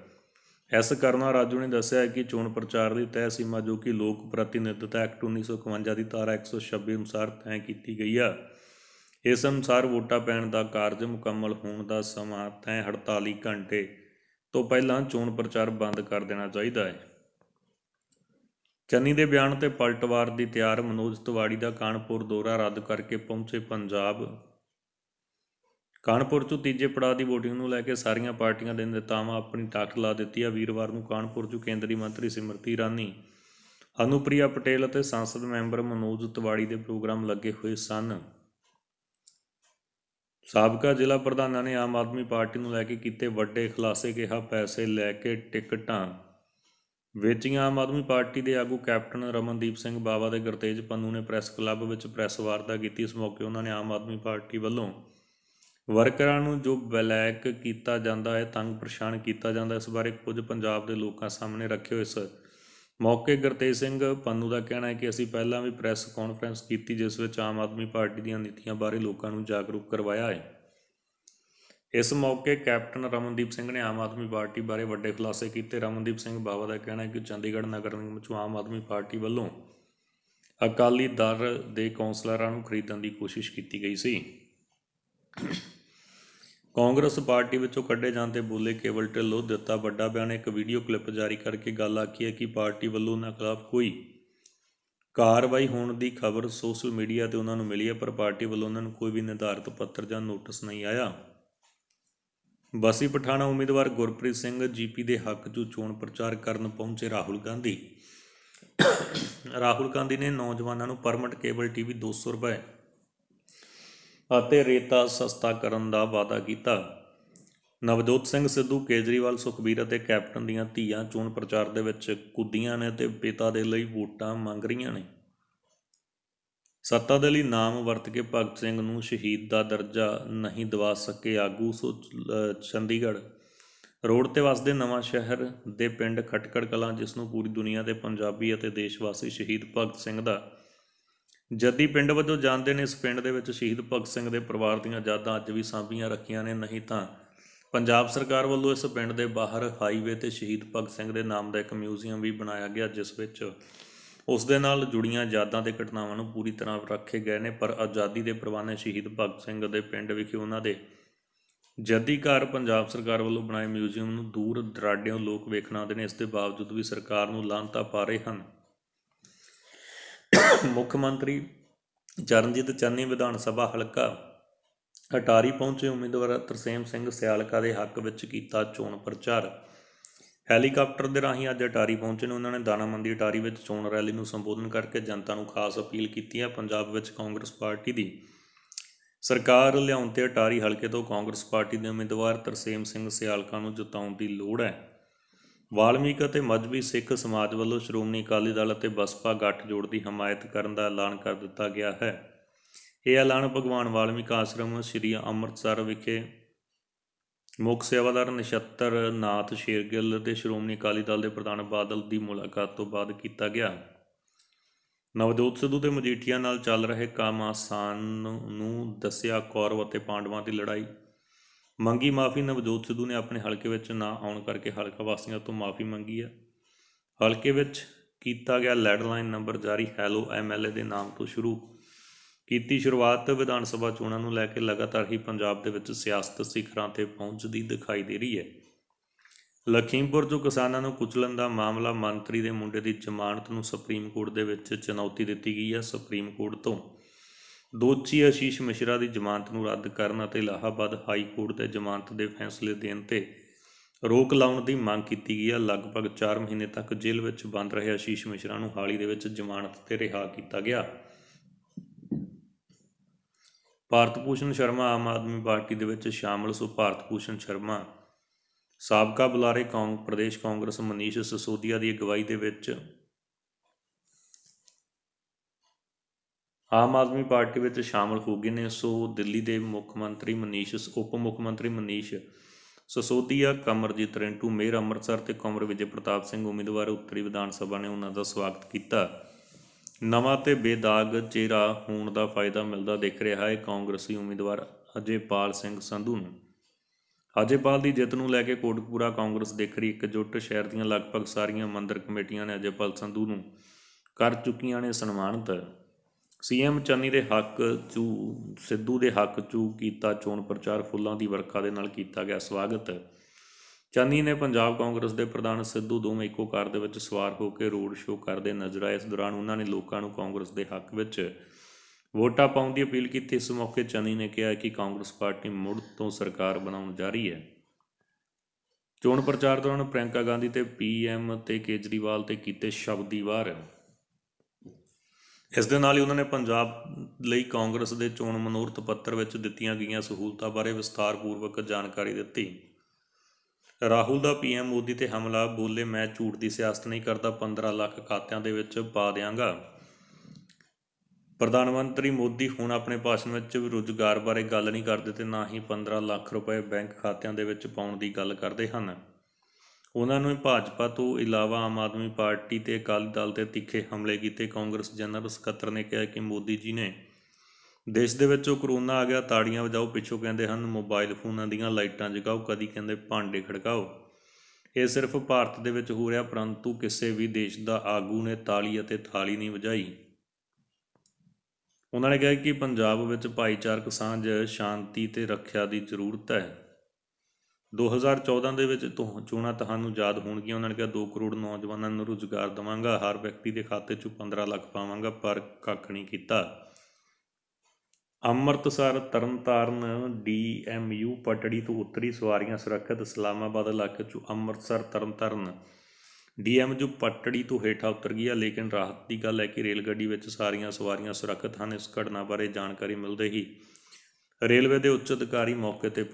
ਐਸ ਕਰਨਾ ਰਾਜੂ ਨੇ ਦੱਸਿਆ ਕਿ ਚੋਣ ਪ੍ਰਚਾਰ ਦੀ ਤੈਅ ਸੀਮਾ ਜੋ ਕਿ ਲੋਕ ਪ੍ਰਤੀਨਿਧਤਾ ਐਕਟ 1951 ਦੀ ਧਾਰਾ 126 ਅਨੁਸਾਰ ਤੈਅ ਕੀਤੀ ਗਈ ਆ ਇਸ ਅਨੁਸਾਰ ਵੋਟਾਂ ਪੈਣ ਦਾ ਕਾਰਜ ਮੁਕੰਮਲ ਹੋਣ ਦਾ ਸਮਾਂ ਤੈਅ 48 ਘੰਟੇ ਤੋਂ ਪਹਿਲਾਂ ਚੋਣ ਪ੍ਰਚਾਰ ਬੰਦ ਕਰ ਦੇਣਾ ਚਾਹੀਦਾ ਹੈ ਚੰਨੀ ਦੇ ਬਿਆਨ ਤੇ ਪਲਟਵਾਰ ਦੀ ਤਿਆਰ ਮਨੋਜ ਤਿਵਾੜੀ ਦਾ ਕਾਨਪੁਰ ਦੌਰਾ ਰੱਦ ਕਰਕੇ ਪਹੁੰਚੇ ਪੰਜਾਬ ਕਾਨਪੁਰ 'ਚ ਤੀਜੇ ਪੜਾਅ ਦੀ VOTING ਨੂੰ ਲੈ ਕੇ ਸਾਰੀਆਂ ਪਾਰਟੀਆਂ ਦੇ ਨੇਤਾਵਾਂ ਆਪਣੀ ਤਾਕਤ ਲਾ ਦਿੱਤੀ ਆ ਵੀਰਵਾਰ ਨੂੰ ਕਾਨਪੁਰ 'ਚ ਕੇਂਦਰੀ ਮੰਤਰੀ ਸਿਮਰਤੀ ਰਾਨੀ ਅਨੁਪ੍ਰਿਆ ਪਟੇਲ ਅਤੇ ਸੰਸਦ ਮੈਂਬਰ ਮਨੋਜ ਤਿਵਾੜੀ ਦੇ ਪ੍ਰੋਗਰਾਮ ਲੱਗੇ ਹੋਏ ਸਨ ਸਾਬਕਾ ਜ਼ਿਲ੍ਹਾ ਪ੍ਰਧਾਨਾਂ ਨੇ ਆਮ ਆਦਮੀ ਪਾਰਟੀ ਨੂੰ ਲੈ ਕੇ ਕੀਤੇ ਵੱਡੇ ਖੁਲਾਸੇ ਕਿਹਾ ਪੈਸੇ ਲੈ ਕੇ ਟਿਕਟਾਂ ਵੇਚੀਆਂ ਆਮ ਆਦਮੀ ਪਾਰਟੀ ਦੇ ਆਗੂ ਕੈਪਟਨ ਰਮਨਦੀਪ ਸਿੰਘ ਬਾਵਾ ਦੇ ਗਰਤੇਜ ਪੰਨੂ ਨੇ ਪ੍ਰੈਸ ਕਲੱਬ ਵਿੱਚ ਪ੍ਰੈਸ ਵਾਰਤਾ ਕੀਤੀ ਇਸ ਮੌਕੇ ਉਹਨਾਂ ਨੇ ਆਮ ਆਦਮੀ ਪਾਰਟੀ ਵੱਲੋਂ ਵਰਕਰਾਂ ਨੂੰ ਜੋ ਬਲੈਕ ਕੀਤਾ ਜਾਂਦਾ ਹੈ ਤੰਗ ਪਰੇਸ਼ਾਨ ਕੀਤਾ ਜਾਂਦਾ ਇਸ ਬਾਰੇ ਕੁਝ ਪੰਜਾਬ ਦੇ ਲੋਕਾਂ ਸਾਹਮਣੇ ਰੱਖਿਓ ਇਸ ਮੌਕੇ ਗਰਤੇਜ ਸਿੰਘ ਪੰਨੂ ਦਾ ਕਹਿਣਾ ਹੈ ਕਿ ਅਸੀਂ ਪਹਿਲਾਂ ਵੀ ਪ੍ਰੈਸ ਕਾਨਫਰੰਸ ਕੀਤੀ ਜਿਸ ਵਿੱਚ ਆਮ ਆਦਮੀ ਪਾਰਟੀ ਦੀਆਂ ਨੀਤੀਆਂ ਬਾਰੇ ਲੋਕਾਂ ਨੂੰ ਜਾਗਰੂਕ ਕਰਵਾਇਆ ਹੈ ਇਸ ਮੌਕੇ ਕੈਪਟਨ ਰਮਨਦੀਪ ਸਿੰਘ ਨੇ ਆਮ ਆਦਮੀ ਪਾਰਟੀ ਬਾਰੇ ਵੱਡੇ ਖੁਲਾਸੇ ਕੀਤੇ ਰਮਨਦੀਪ ਸਿੰਘ ਬਾਵਾ ਦਾ ਕਹਿਣਾ ਹੈ ਕਿ ਚੰਡੀਗੜ੍ਹ ਨਗਰ ਨਿਗਮ ਚੋਂ ਆਮ ਆਦਮੀ ਪਾਰਟੀ ਵੱਲੋਂ ਅਕਾਲੀ ਦਲ ਦੇ ਕੌਂਸਲਰਾਂ ਨੂੰ ਖਰੀਦਣ ਦੀ ਕੋਸ਼ਿਸ਼ ਕੀਤੀ ਗਈ ਸੀ ਕਾਂਗਰਸ ਪਾਰਟੀ ਵਿੱਚੋਂ ਕੱਢੇ ਜਾਣ ਤੇ ਬੋਲੇ ਕੇਵਲ ਢਿੱਲੋ ਦਿੱਤਾ ਵੱਡਾ ਬਿਆਨ ਇੱਕ ਵੀਡੀਓ ਕਲਿੱਪ ਜਾਰੀ ਕਰਕੇ ਗੱਲ ਆਖੀ ਹੈ ਕਿ ਪਾਰਟੀ ਵੱਲੋਂ ਉਹਨਾਂ ਖਿਲਾਫ ਕੋਈ ਕਾਰਵਾਈ ਹੋਣ ਦੀ ਖਬਰ ਸੋਸ਼ਲ ਮੀਡੀਆ ਤੇ ਉਹਨਾਂ ਨੂੰ ਮਿਲੀ ਹੈ ਪਰ ਪਾਰਟੀ ਵੱਲੋਂ ਉਹਨਾਂ ਨੂੰ ਕੋਈ ਵੀ ਨਿਰਧਾਰਤ ਪੱਤਰ ਜਾਂ ਨੋਟਿਸ ਨਹੀਂ ਆਇਆ ਬਸੀ ਪਠਾਣਾ ਉਮੀਦਵਾਰ ਗੁਰਪ੍ਰੀਤ ਸਿੰਘ ਜੀਪੀ ਦੇ ਹੱਕ 'ਚ ਚੋਣ ਪ੍ਰਚਾਰ ਕਰਨ ਪਹੁੰਚੇ ਰਾਹੁਲ ਗਾਂਧੀ ਰਾਹੁਲ ਗਾਂਧੀ ਨੇ ਨੌਜਵਾਨਾਂ ਨੂੰ ਪਰਮਿਟ ਕੇਬਲ ਟੀਵੀ 200 ਰੁਪਏ ਅਤੇ ਰੇਤਾ ਸਸਤਾ ਕਰਨ ਦਾ ਵਾਅਦਾ ਕੀਤਾ ਨਵਜੋਤ ਸਿੰਘ ਸਿੱਧੂ ਕੇਜਰੀਵਾਲ ਸੁਖਬੀਰ ਅਤੇ ਕੈਪਟਨ ਦੀਆਂ ਧੀਆਂ ਚੋਣ ਪ੍ਰਚਾਰ ਦੇ ਵਿੱਚ ਕੁੱਦੀਆਂ ਨੇ ਤੇ ਪਿਤਾ ਦੇ ਲਈ ਵੋਟਾਂ ਮੰਗ ਰਹੀਆਂ ਨੇ ਸੱਤਾ ਦੇ ਲਈ ਨਾਮ ਵਰਤ ਕੇ ਭਗਤ ਸਿੰਘ ਨੂੰ ਸ਼ਹੀਦ ਦਾ ਦਰਜਾ ਨਹੀਂ ਦਿਵਾ ਸਕੇ ਆਗੂ ਸੋ ਚੰਡੀਗੜ੍ਹ ਰੋਡ ਤੇ ਵਸਦੇ ਨਵਾਂ ਸ਼ਹਿਰ ਦੇ ਪਿੰਡ ਖਟਕੜ ਕਲਾਂ ਜਿਸ ਨੂੰ ਪੂਰੀ ਦੁਨੀਆ ਦੇ ਪੰਜਾਬੀ ਅਤੇ ਦੇਸ਼ ਵਾਸੀ ਸ਼ਹੀਦ ਭਗਤ ਸਿੰਘ ਦਾ ਜੱਦੀ ਪਿੰਡ ਵੱਜੋਂ ਜਾਣਦੇ ਨੇ ਇਸ ਪਿੰਡ ਦੇ ਵਿੱਚ ਸ਼ਹੀਦ ਭਗਤ ਸਿੰਘ ਦੇ ਪਰਿਵਾਰ ਦੀਆਂ ਯਾਦਾਂ ਅੱਜ ਵੀ ਸਾਂਭੀਆਂ ਰੱਖੀਆਂ ਨੇ ਨਹੀਂ ਤਾਂ ਪੰਜਾਬ ਸਰਕਾਰ ਵੱਲੋਂ ਇਸ ਪਿੰਡ ਦੇ ਬਾਹਰ ਹਾਈਵੇ ਤੇ ਸ਼ਹੀਦ ਭਗਤ ਸਿੰਘ ਦੇ ਨਾਮ ਦਾ ਇੱਕ ਮਿਊਜ਼ੀਅਮ ਵੀ ਬਣਾਇਆ ਗਿਆ ਜਿਸ ਵਿੱਚ ਉਸ ਦੇ ਨਾਲ ਜੁੜੀਆਂ ਯਾਦਾਂ ਤੇ ਘਟਨਾਵਾਂ ਨੂੰ ਪੂਰੀ ਤਰ੍ਹਾਂ ਰੱਖੇ ਗਏ ਨੇ ਪਰ ਆਜ਼ਾਦੀ ਦੇ ਪ੍ਰਵਾਨੇ ਸ਼ਹੀਦ ਭਗਤ ਸਿੰਘ ਦੇ ਪਿੰਡ ਵਿਖੇ ਉਹਨਾਂ ਦੇ ਜੱਦੀ ਘਰ ਪੰਜਾਬ ਸਰਕਾਰ ਵੱਲੋਂ ਬਣਾਏ ਮਿਊਜ਼ੀਅਮ ਨੂੰ ਦੂਰ ਦਰਾਡਿਓਂ ਲੋਕ ਵੇਖਣ ਆਉਂਦੇ ਨੇ ਇਸ ਦੇ ਬਾਵਜੂਦ ਵੀ ਸਰਕਾਰ ਨੂੰ ਲਾਂਤਾ ਪਾ ਰਹੇ ਹਨ ਮੁੱਖ ਮੰਤਰੀ ਚਰਨਜੀਤ ਚੰਨੀ ਵਿਧਾਨ ਸਭਾ ਹਲਕਾ ਅਟਾਰੀ ਪਹੁੰਚੇ ਉਮੀਦਵਾਰ ਤਰਸੇਮ ਸਿੰਘ ਸਿਆਲਕਾ ਦੇ ਹੱਕ ਵਿੱਚ ਕੀਤਾ ਚੋਣ ਪ੍ਰਚਾਰ ਹੈਲੀਕਾਪਟਰ ਦੇ ਰਾਹੀਂ ਅੱਜ ਅਟਾਰੀ ਪਹੁੰਚੇ ਨੇ ਉਹਨਾਂ ਨੇ ਦਾਣਾ ਮੰਡੀ ਅਟਾਰੀ ਵਿੱਚ ਚੋਣ ਰੈਲੀ ਨੂੰ ਸੰਬੋਧਨ ਕਰਕੇ ਜਨਤਾ ਨੂੰ ਖਾਸ ਅਪੀਲ ਕੀਤੀ ਹੈ ਪੰਜਾਬ ਵਿੱਚ ਕਾਂਗਰਸ ਪਾਰਟੀ ਦੀ ਸਰਕਾਰ ਲਿਆਉਣ ਤੇ ਅਟਾਰੀ ਹਲਕੇ ਤੋਂ ਕਾਂਗਰਸ ਪਾਰਟੀ ਦੇ ਉਮੀਦਵਾਰ ਤਰਸੇਮ ਸਿੰਘ ਸਿਆਲਕਾ ਨੂੰ ਜਿਤਾਉਣ ਦੀ ਲੋੜ ਹੈ ਵਾਲਮੀਕ ਅਤੇ ਮਜਬੀ ਸਿੱਖ ਸਮਾਜ ਵੱਲੋਂ ਸ਼੍ਰੋਮਣੀ ਅਕਾਲੀ ਦਲ ਅਤੇ ਬਸਪਾ ਗੱਠਜੋੜ ਦੀ ਹਮਾਇਤ ਕਰਨ ਦਾ ਐਲਾਨ ਕਰ ਦਿੱਤਾ ਗਿਆ ਹੈ ਇਹ ਐਲਾਨ ਭਗਵਾਨ ਵਾਲਮੀਕ ਆਸ਼ਰਮ ਸ੍ਰੀ ਅੰਮ੍ਰਿਤਸਰ ਵਿਖੇ ਮੁੱਖ ਸੇਵਾਦਾਰ ਨਛੱਤਰ ਨਾਥ ਸ਼ੇਰਗਿੱਲ ਤੇ ਸ਼੍ਰੋਮਣੀ ਅਕਾਲੀ ਦਲ ਦੇ ਪ੍ਰਧਾਨ ਬਾਦਲ ਦੀ ਮੁਲਾਕਾਤ ਤੋਂ ਬਾਅਦ ਕੀਤਾ ਗਿਆ ਨਵਜੋਤ ਸਿੱਧੂ ਦੇ ਮਜੀਠੀਆਂ ਨਾਲ ਚੱਲ ਰਹੇ ਕਾਮ ਨੂੰ ਦੱਸਿਆ ਕੌਰਵ ਅਤੇ ਪਾਂਡਵਾਂ ਦੀ ਲੜਾਈ ਮੰਗੀ ਮਾਫੀ ਨਵਜੋਤ ਸਿੱਧੂ ਨੇ ਆਪਣੇ ਹਲਕੇ ਵਿੱਚ ਨਾ ਆਉਣ ਕਰਕੇ ਹਲਕਾ ਵਾਸੀਆਂ ਤੋਂ ਮਾਫੀ ਮੰਗੀ ਹੈ ਹਲਕੇ ਵਿੱਚ ਕੀਤਾ ਗਿਆ ਲੈਡਲਾਈਨ ਨੰਬਰ ਜਾਰੀ ਹੈਲੋ ਐਮਐਲਏ ਦੇ ਨਾਮ ਤੋਂ ਸ਼ੁਰੂ ਕੀਤੀ ਸ਼ੁਰੂਆਤ ਵਿਧਾਨ ਸਭਾ ਚੋਣਾਂ ਨੂੰ ਲੈ ਕੇ ਲਗਾਤਾਰ ਹੀ ਪੰਜਾਬ ਦੇ ਵਿੱਚ ਸਿਆਸਤ ਸਿਖਰਾਂ ਤੇ ਪਹੁੰਚਦੀ ਦਿਖਾਈ ਦੇ ਰਹੀ ਹੈ ਲਖੀਮਪੁਰ ਜੋ ਕਿਸਾਨਾਂ ਨੂੰ ਕੁਚਲਣ ਦਾ ਮਾਮਲਾ ਮੰਤਰੀ ਦੇ ਮੁੰਡੇ ਦੀ ਜ਼ਮਾਨਤ ਨੂੰ ਸੁਪਰੀਮ ਕੋਰਟ ਦੇ ਵਿੱਚ ਚੁਣੌਤੀ ਦਿੱਤੀ ਗਈ ਹੈ ਸੁਪਰੀਮ ਕੋਰਟ ਤੋਂ ਦੋਚੀ ਆਸ਼ੀਸ਼ ਮਿਸ਼ਰਾ ਦੀ ਜ਼ਮਾਨਤ ਨੂੰ ਰੱਦ ਕਰਨ ਅਤੇ ਇਲਾਹਾਬਾਦ ਹਾਈ ਕੋਰਟ ਦੇ ਜ਼ਮਾਨਤ ਦੇ ਫੈਸਲੇ ਦੇਣ ਤੇ ਰੋਕ ਲਾਉਣ ਦੀ ਮੰਗ ਕੀਤੀ ਗਈ ਹੈ ਲਗਭਗ 4 ਮਹੀਨੇ ਤੱਕ ਜੇਲ੍ਹ ਵਿੱਚ ਬੰਦ ਰਹੇ ਆਸ਼ੀਸ਼ ਮਿਸ਼ਰਾ ਨੂੰ ਹਾਲੀ ਦੇ ਵਿੱਚ ਜ਼ਮਾਨਤ ਤੇ ਰਿਹਾ ਕੀਤਾ ਗਿਆ ਭਾਰਤ ਭੂਸ਼ਣ ਸ਼ਰਮਾ ਆਮ ਆਦਮੀ ਪਾਰਟੀ ਦੇ ਵਿੱਚ ਸ਼ਾਮਲ ਸੋ ਭਾਰਤ ਭੂਸ਼ਣ ਸ਼ਰਮਾ ਸਾਬਕਾ ਬੁਲਾਰੇ ਕਾਂਗਰਸ ਪ੍ਰਦੇਸ਼ ਕਾਂਗਰਸ ਮਨੀਸ਼ ਸਸੋਦੀਆ ਦੀ ਅਗਵਾਈ ਦੇ ਵਿੱਚ ਆਮ ਆਦਮੀ ਪਾਰਟੀ ਵਿੱਚ ਸ਼ਾਮਲ ਹੋ ਗਏ ਨੇ ਸੋ ਦਿੱਲੀ ਦੇ ਮੁੱਖ ਮੰਤਰੀ ਮਨੀਸ਼ ਉਪ ਮੁੱਖ ਮੰਤਰੀ ਮਨੀਸ਼ ਸਸੋਦੀਆ ਕਮਰਜੀਤ ਰੈਂਟੂ ਮੇਰ ਅੰਮ੍ਰਿਤਸਰ ਤੇ ਕਮਰ ਵਿਜੇ ਪ੍ਰਤਾਪ ਸਿੰਘ ਉਮੀਦਵਾਰ ਉੱਤਰੀ ਵਿਧਾਨ ਸਭਾ ਨੇ ਉਹਨਾਂ ਦਾ ਸਵਾਗਤ ਕੀਤਾ ਨਵਾਂ ਤੇ ਬੇਦਾਗ ਚਿਹਰਾ ਹੋਣ ਦਾ ਫਾਇਦਾ ਮਿਲਦਾ ਦਿਖ ਰਿਹਾ ਹੈ ਕਾਂਗਰਸੀ ਉਮੀਦਵਾਰ ਅਜੇਪਾਲ ਸਿੰਘ ਸੰਧੂ ਨੂੰ ਅਜੇਪਾਲ ਦੀ ਜਿੱਤ ਨੂੰ ਲੈ ਕੇ ਕੋਟਕਪੂਰਾ ਕਾਂਗਰਸ ਦੇਖ ਰਹੀ ਇਕਜੁੱਟ ਸ਼ਹਿਰ ਦੀਆਂ ਲਗਭਗ ਸਾਰੀਆਂ ਮੰਦਰ ਕਮੇਟੀਆਂ ਨੇ ਅਜੇਪਾਲ ਸੰਧੂ ਨੂੰ ਕਰ ਚੁੱਕੀਆਂ ਨੇ ਸਨਮਾਨਤ ਸੀਐਮ ਚੰਨੀ ਦੇ ਹੱਕ ਚੂ ਸਿੱਧੂ ਦੇ ਹੱਕ ਚੂ ਕੀਤਾ ਚੋਣ ਪ੍ਰਚਾਰ ਫੁੱਲਾਂ ਦੀ ਵਰਖਾ ਦੇ ਨਾਲ ਕੀਤਾ ਗਿਆ ਸਵਾਗਤ ਚੰਨੀ ਨੇ ਪੰਜਾਬ ਕਾਂਗਰਸ ਦੇ ਪ੍ਰਧਾਨ ਸਿੱਧੂ ਦੋਵੇਂ ਇੱਕੋ ਕਾਰ ਦੇ ਵਿੱਚ ਸਵਾਰ ਹੋ ਕੇ ਰੋਡ ਸ਼ੋਅ ਕਰਦੇ ਨਜ਼ਰ ਆਏ ਇਸ ਦੌਰਾਨ ਉਹਨਾਂ ਨੇ ਲੋਕਾਂ ਨੂੰ ਕਾਂਗਰਸ ਦੇ ਹੱਕ ਵਿੱਚ ਵੋਟਾਂ ਪਾਉਣ ਦੀ ਅਪੀਲ ਕੀਤੀ ਇਸ ਮੌਕੇ ਚੰਨੀ ਨੇ ਕਿਹਾ ਕਿ ਕਾਂਗਰਸ ਪਾਰਟੀ ਮੁੜ ਤੋਂ ਸਰਕਾਰ ਬਣਾਉਣ ਜਾ ਰਹੀ ਹੈ ਚੋਣ ਪ੍ਰਚਾਰ ਦੌਰਾਨ ਪ੍ਰਿਯੰਕਾ ਗਾਂਧੀ ਤੇ ਪੀਐਮ ਤੇ ਕੇਜਰੀਵਾਲ ਤੇ ਕੀਤੇ ਸ਼ਬਦੀ ਵਾਰ ਇਸ ਦੇ ਨਾਲ ਹੀ ਉਹਨਾਂ ਨੇ ਪੰਜਾਬ ਲਈ ਕਾਂਗਰਸ ਦੇ ਚੋਣ ਮਨੋਰਥ ਪੱਤਰ ਵਿੱਚ ਦਿੱਤੀਆਂ ਗਈਆਂ ਸਹੂਲਤਾਂ ਬਾਰੇ ਵਿਸਤਾਰਪੂਰਵਕ ਜਾਣਕਾਰੀ ਦਿੱਤੀ ਰਾਹੁਲ ਦਾ ਪੀਐਮ ਮੋਦੀ ਤੇ ਹਮਲਾ ਬੋਲੇ ਮੈਂ ਝੂਠ ਦੀ ਸਿਆਸਤ ਨਹੀਂ ਕਰਦਾ 15 ਲੱਖ ਖਾਤਿਆਂ ਦੇ ਵਿੱਚ ਪਾ ਦੇਵਾਂਗਾ। ਪ੍ਰਧਾਨ ਮੰਤਰੀ ਮੋਦੀ ਹੁਣ ਆਪਣੇ ਭਾਸ਼ਣ ਵਿੱਚ ਰੁਜ਼ਗਾਰ ਬਾਰੇ ਗੱਲ ਨਹੀਂ ਕਰਦੇ ਤੇ ਨਾ ਹੀ 15 ਲੱਖ ਰੁਪਏ ਬੈਂਕ ਖਾਤਿਆਂ ਦੇ ਵਿੱਚ ਪਾਉਣ ਦੀ ਗੱਲ ਕਰਦੇ ਹਨ ਉਨ੍ਹਾਂ ਨੂੰ ਭਾਜਪਾ ਤੋਂ ਇਲਾਵਾ ਆਮ ਆਦਮੀ ਪਾਰਟੀ ਤੇ ਅਕਾਲੀ ਦਲ ਤੇ ਤਿੱਖੇ ਹਮਲੇ ਕੀਤੇ ਕਾਂਗਰਸ ਜਨਰਲ ਸਕੱਤਰ ਨੇ ਕਿਹਾ ਕਿ ਮੋਦੀ ਜੀ ਨੇ ਦੇਸ਼ ਦੇ ਵਿੱਚੋਂ ਕਰੋਨਾ ਆ ਗਿਆ ਤਾੜੀਆਂ ਵਜਾਓ ਪਿੱਛੋਂ ਕਹਿੰਦੇ ਹਨ ਮੋਬਾਈਲ ਫੋਨਾਂ ਦੀਆਂ ਲਾਈਟਾਂ ਜਗਾਓ ਕਦੀ ਕਹਿੰਦੇ ਭਾਂਡੇ ਖੜਕਾਓ ਇਹ ਸਿਰਫ ਭਾਰਤ ਦੇ ਵਿੱਚ ਹੋ ਰਿਹਾ ਪਰੰਤੂ ਕਿਸੇ ਵੀ ਦੇਸ਼ ਦਾ ਆਗੂ ਨੇ ਤਾਲੀ ਅਤੇ ਥਾਲੀ ਨਹੀਂ ਵਜਾਈ ਉਹਨਾਂ ਨੇ ਕਿਹਾ ਕਿ ਪੰਜਾਬ ਵਿੱਚ ਭਾਈਚਾਰਕ ਸਾਂਝ ਸ਼ਾਂਤੀ ਤੇ ਰੱਖਿਆ ਦੀ ਜ਼ਰੂਰਤ ਹੈ 2014 ਦੇ ਵਿੱਚ ਤੋਂ ਚੋਣਾਂ ਤੁਹਾਨੂੰ ਯਾਦ ਹੋਣਗੀਆਂ ਉਹਨਾਂ ਨੇ ਕਿਹਾ 2 ਕਰੋੜ ਨੌਜਵਾਨਾਂ ਨੂੰ ਰੁਜ਼ਗਾਰ ਦਵਾਂਗਾ ਹਰ ਵਿਅਕਤੀ ਦੇ ਖਾਤੇ 'ਚ 15 ਲੱਖ ਪਾਵਾਂਗਾ ਪਰ ਕੱਖ ਨਹੀਂ ਕੀਤਾ ਅੰਮ੍ਰਿਤਸਰ ਤਰਨਤਾਰਨ ਡੀਐਮਯੂ ਪਟੜੀ ਤੋਂ ਉੱਤਰੀ ਸਵਾਰੀਆਂ ਸੁਰੱਖਿਅਤ ਸਲਾਮਾਬਾਦ ਇਲਾਕੇ 'ਚੋਂ ਅੰਮ੍ਰਿਤਸਰ ਤਰਨਤਾਰਨ ਡੀਐਮਯੂ ਪਟੜੀ ਤੋਂ ਹੇਠਾ ਉਤਰ ਗਿਆ ਲੇਕਿਨ ਰਾਹਤ ਦੀ ਗੱਲ ਹੈ ਕਿ ਰੇਲ ਗੱਡੀ ਵਿੱਚ ਸਾਰੀਆਂ ਸਵਾਰੀਆਂ ਸੁਰੱਖਿਅਤ ਹਨ ਇਸ ਘਟਨਾ ਬਾਰੇ ਜਾਣਕਾਰੀ ਮਿਲਦੇ ਹੀ ਰੇਲਵੇ ਦੇ ਉੱਚ ਅਧਿਕਾਰੀ ਮੌਕੇ ਤੇ